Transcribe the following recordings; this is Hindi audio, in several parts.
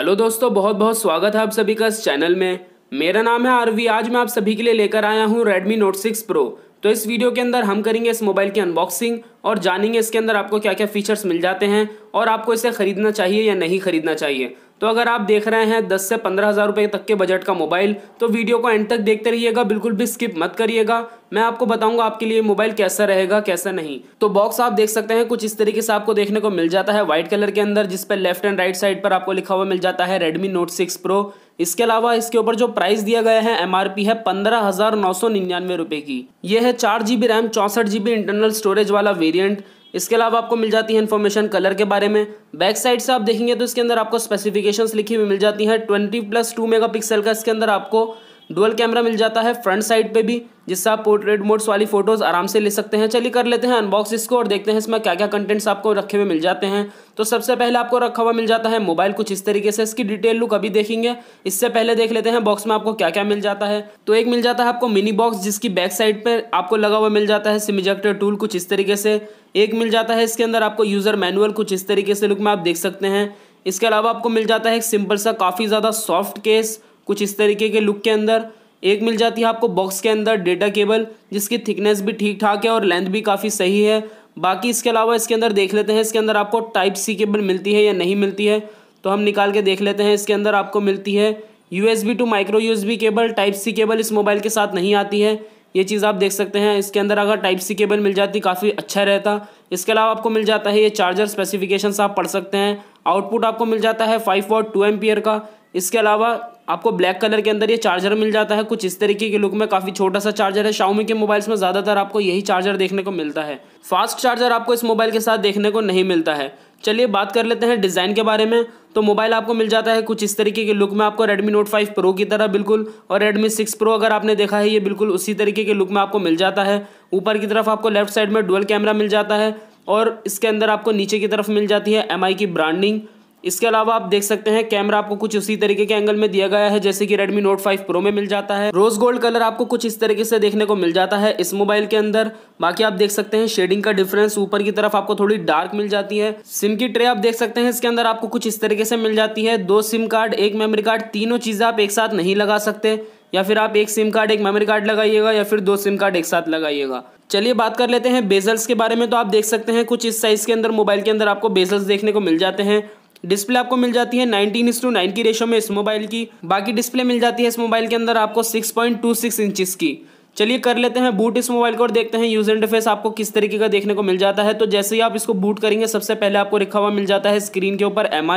हेलो दोस्तों बहुत बहुत स्वागत है आप सभी का इस चैनल में मेरा नाम है आरवी आज मैं आप सभी के लिए लेकर आया हूँ Redmi Note 6 Pro तो इस वीडियो के अंदर हम करेंगे इस मोबाइल की अनबॉक्सिंग और जानेंगे इसके अंदर आपको क्या क्या फीचर्स मिल जाते हैं और आपको इसे खरीदना चाहिए या नहीं खरीदना चाहिए तो अगर आप देख रहे हैं दस से पंद्रह हज़ार रुपये तक के बजट का मोबाइल तो वीडियो को एंड तक देखते रहिएगा बिल्कुल भी स्किप मत करिएगा मैं आपको बताऊंगा आपके लिए मोबाइल कैसा रहेगा कैसा नहीं तो बॉक्स आप देख सकते हैं कुछ इस तरीके से आपको देखने को मिल जाता है व्हाइट कलर के अंदर जिस पर लेफ्ट एंड राइट साइड पर आपको लिखा हुआ मिल जाता है रेडमी नोट सिक्स प्रो इसके अलावा इसके ऊपर जो प्राइस दिया गया है एम है पंद्रह हजार नौ सौ निन्यानवे की यह है चार जीबी रैम चौंसठ जीबी इंटरनल स्टोरेज वाला वेरियंट इसके अलावा आपको मिल जाती है इन्फॉर्मेशन कलर के बारे में बैक साइड से आप देखेंगे तो इसके अंदर आपको स्पेसिफिकेशंस लिखी हुई मिल जाती हैं ट्वेंटी प्लस टू मेगा का इसके अंदर आपको डुअल कैमरा मिल जाता है फ्रंट साइड पे भी जिससे आप पोर्ट्रेट मोड्स वाली फोटोज़ आराम से ले सकते हैं चलिए कर लेते हैं अनबॉक्स इसको और देखते हैं इसमें क्या क्या कंटेंट्स आपको रखे हुए मिल जाते हैं तो सबसे पहले आपको रखा हुआ मिल जाता है मोबाइल कुछ इस तरीके से इसकी डिटेल लुक अभी देखेंगे इससे पहले देख लेते हैं बॉक्स में आपको क्या क्या मिल जाता है तो एक मिल जाता है आपको मिनी बॉक्स जिसकी बैक साइड पर आपको लगा हुआ मिल जाता है सिमिजेक्टर टूल कुछ इस तरीके से एक मिल जाता है इसके अंदर आपको यूज़र मैनुअल कुछ इस तरीके से लुक में आप देख सकते हैं इसके अलावा आपको मिल जाता है एक सिंपल सा काफ़ी ज़्यादा सॉफ्ट केस कुछ इस तरीके के लुक के अंदर एक मिल जाती है आपको बॉक्स के अंदर डेटा केबल जिसकी थिकनेस भी ठीक ठाक है और लेंथ भी काफ़ी सही है बाकी इसके अलावा इसके अंदर देख लेते हैं इसके अंदर आपको टाइप सी केबल मिलती है या नहीं मिलती है तो हम निकाल के देख लेते हैं इसके अंदर आपको मिलती है U S B to micro U S B cable type C cable इस मोबाइल के साथ नहीं आती है ये चीज़ आप देख सकते हैं इसके अंदर अगर टाइप सी केबल मिल जाती काफ़ी अच्छा रहता इसके अलावा आपको मिल जाता है ये चार्जर स्पेसिफिकेशन आप पढ़ सकते हैं आउटपुट आपको मिल जाता है फाइव वॉट टू एम का इसके अलावा आपको ब्लैक कलर के अंदर ये चार्जर मिल जाता है कुछ इस तरीके के लुक में काफ़ी छोटा सा चार्जर है शाउमी के मोबाइल्स में ज़्यादातर आपको यही चार्जर देखने को मिलता है फास्ट चार्जर आपको इस मोबाइल के साथ देखने को नहीं मिलता है चलिए बात कर लेते हैं डिज़ाइन के बारे में तो मोबाइल आपको मिल जाता है कुछ इस तरीके के लुक में आपको Redmi Note 5 Pro की तरह बिल्कुल और Redmi 6 Pro अगर आपने देखा है ये बिल्कुल उसी तरीके के लुक में आपको मिल जाता है ऊपर की तरफ आपको लेफ्ट साइड में डुअल कैमरा मिल जाता है और इसके अंदर आपको नीचे की तरफ मिल जाती है एम की ब्रांडिंग इसके अलावा आप देख सकते हैं कैमरा आपको कुछ उसी तरीके के एंगल में दिया गया है जैसे कि Redmi Note 5 Pro में मिल जाता है रोज गोल्ड कलर आपको कुछ इस तरीके से देखने को मिल जाता है इस मोबाइल के अंदर बाकी आप देख सकते हैं शेडिंग का डिफरेंस ऊपर की तरफ आपको थोड़ी डार्क मिल जाती है सिम की ट्रे आप देख सकते हैं इसके अंदर आपको कुछ इस तरीके से मिल जाती है दो सिम कार्ड एक मेमोरी कार्ड तीनों चीज़ें आप एक साथ नहीं लगा सकते या फिर आप एक सिम कार्ड एक मेमोरी कार्ड लगाइएगा या फिर दो सिम कार्ड एक साथ लगाइएगा चलिए बात कर लेते हैं बेजल्स के बारे में तो आप देख सकते हैं कुछ इस साइज़ के अंदर मोबाइल के अंदर आपको बेजल्स देखने को मिल जाते हैं डिस्प्ले आपको मिल जाती है नाइनटीन इस टू नाइन की रेशो में इस मोबाइल की बाकी डिस्प्ले मिल जाती है इस मोबाइल के अंदर आपको six point two six inches की चलिए कर लेते हैं बूट इस मोबाइल को और देखते हैं यूजर इंटरफेस आपको किस तरीके का देखने को मिल जाता है तो जैसे ही आप इसको बूट करेंगे सबसे पहले आपको लिखा हुआ मिल जाता है स्क्रीन के ऊपर एम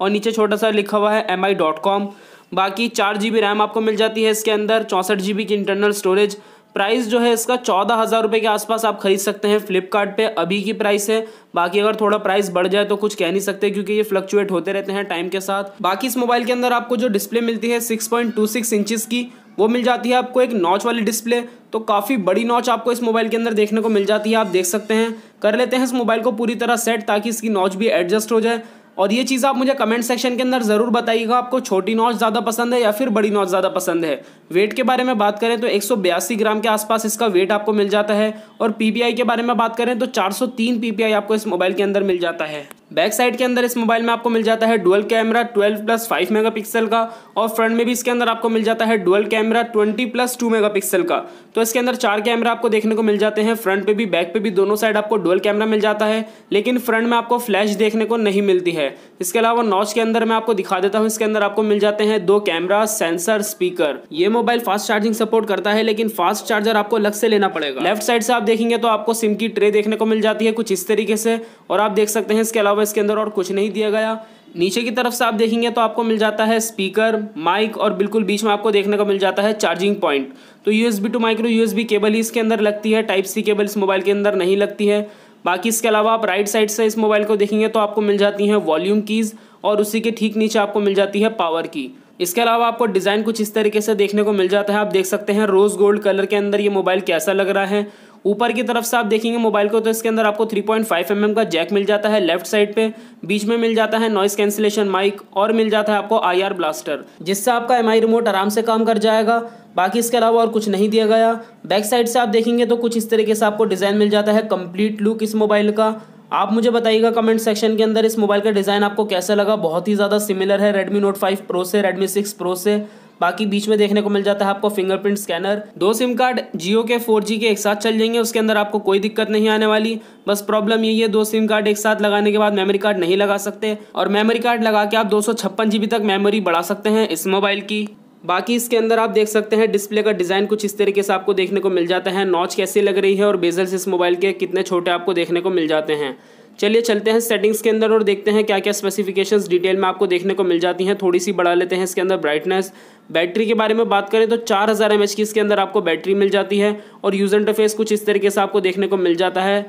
और नीचे छोटा सा लिखा हुआ है एम बाकी चार जी रैम आपको मिल जाती है इसके अंदर चौंसठ जी की इंटरनल स्टोरेज प्राइस जो है इसका चौदह हज़ार रुपये के आसपास आप खरीद सकते हैं फ्लिपकार्ट पे अभी की प्राइस है बाकी अगर थोड़ा प्राइस बढ़ जाए तो कुछ कह नहीं सकते क्योंकि ये फ्लक्चुएट होते रहते हैं टाइम के साथ बाकी इस मोबाइल के अंदर आपको जो डिस्प्ले मिलती है six point two six inches की वो मिल जाती है आपको एक नॉच वाली डिस्प्ले तो काफ़ी बड़ी नॉच आपको इस मोबाइल के अंदर देखने को मिल जाती है आप देख सकते हैं कर लेते हैं इस मोबाइल को पूरी तरह सेट ताकि इसकी नॉच भी एडजस्ट हो जाए और ये चीज़ आप मुझे कमेंट सेक्शन के अंदर ज़रूर बताइएगा आपको छोटी नॉच ज़्यादा पसंद है या फिर बड़ी नॉच ज़्यादा पसंद है वेट के बारे में बात करें तो एक ग्राम के आसपास इसका वेट आपको मिल जाता है और पी के बारे में बात करें तो चार सौ आपको इस मोबाइल के अंदर मिल जाता है बैक साइड के अंदर इस मोबाइल में आपको मिल जाता है डुअल कैमरा 12 प्लस 5 मेगापिक्सल का और फ्रंट में भी इसके अंदर आपको मिल जाता है डुअल कैमरा 20 प्लस 2 मेगापिक्सल का तो इसके अंदर चार कैमरा आपको देखने को मिल जाते हैं फ्रंट पे भी बैक पे भी दोनों साइड आपको डुअल कैमरा मिल जाता है लेकिन फ्रंट में आपको फ्लैश देखने को नहीं मिलती है इसके अलावा नॉच के अंदर मैं आपको दिखा देता हूँ इसके अंदर आपको मिल जाते हैं दो कैमरा सेंसर स्पीकर ये मोबाइल फास्ट चार्जिंग सपोर्ट करता है लेकिन फास्ट चार्जर आपको अलग से लेना पड़ेगा लेफ्ट साइड से आप देखेंगे तो आपको सिम की ट्रे देखने को मिल जाती है कुछ इस तरीके से और आप देख सकते हैं इसके अलावा हुआ इसके अंदर और कुछ नहीं दिया गया नीचे की तरफ से आप देखेंगे तो आपको मिल जाता है स्पीकर माइक और बिल्कुल बीच में आपको देखने को मिल जाता है चार्जिंग पॉइंट तो U S to micro USB cable इसके अंदर लगती है टाइप सी केबल इस मोबाइल के अंदर नहीं लगती है बाकी इसके अलावा आप राइट साइड से इस मोबाइल को देखेंगे तो आपको मिल जाती हैं वॉल्यूम कीज़ और उसी के ठीक नीचे आपको मिल जाती है पावर की इसके अलावा आपको डिज़ाइन कुछ इस तरीके से देखने को मिल जाता है आप देख सकते हैं रोज़ गोल्ड कलर के अंदर ये मोबाइल कैसा लग रहा है ऊपर की तरफ से आप देखेंगे मोबाइल को तो इसके अंदर आपको 3.5 पॉइंट mm का जैक मिल जाता है लेफ्ट साइड पे बीच में मिल जाता है नॉइस कैंसिलेशन माइक और मिल जाता है आपको आई ब्लास्टर जिससे आपका एम रिमोट आराम से काम कर जाएगा बाकी इसके अलावा और कुछ नहीं दिया गया बैक साइड से आप देखेंगे तो कुछ इस तरीके से आपको डिज़ाइन मिल जाता है कम्प्लीट लुक इस मोबाइल का आप मुझे बताइएगा कमेंट सेक्शन के अंदर इस मोबाइल का डिज़ाइन आपको कैसा लगा बहुत ही ज़्यादा सिमिलर है रेडमी नोट 5 प्रो से रेडमी 6 प्रो से बाकी बीच में देखने को मिल जाता है आपको फिंगरप्रिंट स्कैनर दो सिम कार्ड जियो के फोर के एक साथ चल जाएंगे उसके अंदर आपको कोई दिक्कत नहीं आने वाली बस प्रॉब्लम यही है दो सिम कार्ड एक साथ लगाने के बाद मेमोरी कार्ड नहीं लगा सकते और मेमोरी कार्ड लगा के आप दो तक मेमोरी बढ़ा सकते हैं इस मोबाइल की बाकी इसके अंदर आप देख सकते हैं डिस्प्ले का डिज़ाइन कुछ इस तरीके से आपको देखने को मिल जाता है नॉच कैसे लग रही है और बेजल्स इस मोबाइल के कितने छोटे आपको देखने को मिल जाते हैं चलिए चलते हैं सेटिंग्स के अंदर और देखते हैं क्या क्या स्पेसिफिकेशंस डिटेल में आपको देखने को मिल जाती हैं थोड़ी सी बढ़ा लेते हैं इसके अंदर ब्राइटनेस बैटरी के बारे में बात करें तो चार हज़ार एम की इसके अंदर आपको बैटरी मिल जाती है और यूज़र इंटरफेस कुछ इस तरीके से आपको देखने को मिल जाता है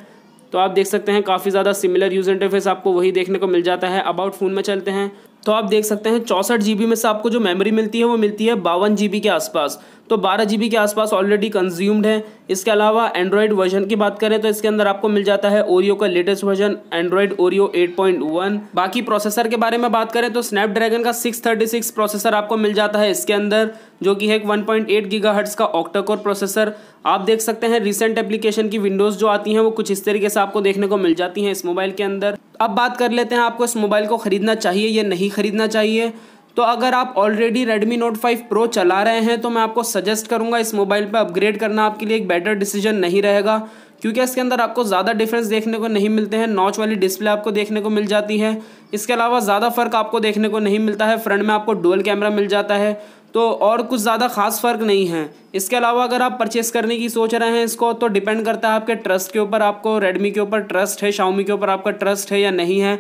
तो आप देख सकते हैं काफ़ी ज़्यादा सिमिलर यूज़ इंटरफेस आपको वही देखने को मिल जाता है अबाउट फ़ोन में चलते हैं तो आप देख सकते हैं चौंसठ जी में से आपको जो मेमोरी मिलती है वो मिलती है बावन जी के आसपास तो बारह जी के आसपास ऑलरेडी कंज्यूम्ड है इसके अलावा एंड्रॉयड वर्जन की बात करें तो इसके अंदर आपको मिल जाता है ओरियो का लेटेस्ट वर्जन एंड्रॉयड ओरियो 8.1 बाकी प्रोसेसर के बारे में बात करें तो स्नैपड्रैगन का 636 प्रोसेसर आपको मिल जाता है इसके अंदर जो कि है एक 1.8 गीगाहर्ट्ज़ का ऑक्टाकोर प्रोसेसर आप देख सकते हैं रिसेंट एप्लीकेशन की विंडोज़ जो आती हैं वो कुछ इस तरीके से आपको देखने को मिल जाती हैं इस मोबाइल के अंदर अब बात कर लेते हैं आपको इस मोबाइल को ख़रीदना चाहिए या नहीं ख़रीदना चाहिए तो अगर आप ऑलरेडी Redmi Note 5 Pro चला रहे हैं तो मैं आपको सजेस्ट करूंगा इस मोबाइल पर अपग्रेड करना आपके लिए एक बेटर डिसीजन नहीं रहेगा क्योंकि इसके अंदर आपको ज़्यादा डिफरेंस देखने को नहीं मिलते हैं नॉच वाली डिस्प्ले आपको देखने को मिल जाती है इसके अलावा ज़्यादा फ़र्क आपको देखने को नहीं मिलता है फ्रंट में आपको डुअल कैमरा मिल जाता है तो और कुछ ज़्यादा खास फ़र्क नहीं है इसके अलावा अगर आप परचेस करने की सोच रहे हैं इसको तो डिपेंड करता है आपके ट्रस्ट के ऊपर आपको रेडमी के ऊपर ट्रस्ट है शाउमी के ऊपर आपका ट्रस्ट है या नहीं है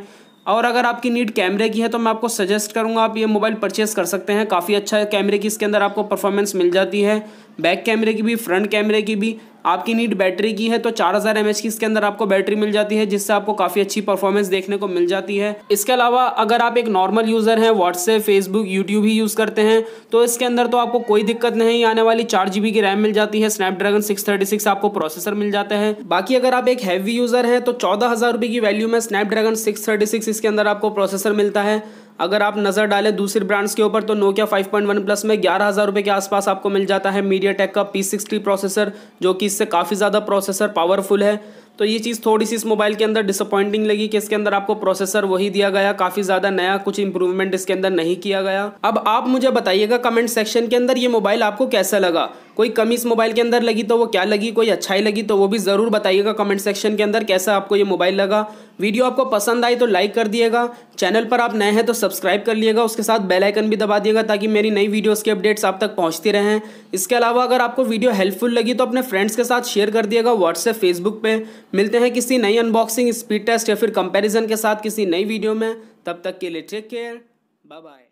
और अगर आपकी नीड कैमरे की है तो मैं आपको सजेस्ट करूंगा आप ये मोबाइल परचेस कर सकते हैं काफ़ी अच्छा कैमरे की इसके अंदर आपको परफॉर्मेंस मिल जाती है बैक कैमरे की भी फ्रंट कैमरे की भी आपकी नीड बैटरी की है तो चार हज़ार एम एच की इसके अंदर आपको बैटरी मिल जाती है जिससे आपको काफ़ी अच्छी परफॉर्मेंस देखने को मिल जाती है इसके अलावा अगर आप एक नॉर्मल यूज़र हैं व्हाट्सएप फेसबुक यूट्यूब ही यूज़ करते हैं तो इसके अंदर तो आपको कोई दिक्कत नहीं आने वाली चार जी की रैम मिल जाती है स्नैपड्रैगन सिक्स आपको प्रोसेसर मिल जाता है बाकी अगर आप एक हैवी यूज़र है तो चौदह हज़ार की वैल्यू में स्नैपड्रैगन सिक्स इसके अंदर आपको प्रोसेसर मिलता है अगर आप नज़र डालें दूसरे ब्रांड्स के ऊपर तो नोकिया 5.1 प्लस में ग्यारह हज़ार रुपये के आसपास आपको मिल जाता है मीडिया टेक का पी सिक्सटी प्रोसेसर जो कि इससे काफ़ी ज़्यादा प्रोसेसर पावरफुल है तो ये चीज़ थोड़ी सी इस मोबाइल के अंदर डिसअपॉइंटिंग लगी कि इसके अंदर आपको प्रोसेसर वही दिया गया काफ़ी ज़्यादा नया कुछ इंप्रूवमेंट इसके अंदर नहीं किया गया अब आप मुझे बताइएगा कमेंट सेक्शन के अंदर ये मोबाइल आपको कैसा लगा कोई कमी इस मोबाइल के अंदर लगी तो वो क्या लगी कोई अच्छाई लगी तो वो भी ज़रूर बताइएगा कमेंट सेक्शन के अंदर कैसा आपको ये मोबाइल लगा वीडियो आपको पसंद आई तो लाइक कर दिएगा चैनल पर आप नए हैं तो सब्सक्राइब कर लिएगा उसके साथ बेल आइकन भी दबा दिएगा ताकि मेरी नई वीडियोस के अपडेट्स आप तक पहुंचती रहें इसके अलावा अगर आपको वीडियो हेल्पफुल लगी तो अपने फ्रेंड्स के साथ शेयर कर दिएगा व्हाट्सएप फेसबुक पर मिलते हैं किसी नई अनबॉक्सिंग स्पीड टेस्ट या फिर कंपेरिजन के साथ किसी नई वीडियो में तब तक के लिए टेक केयर बाय बाय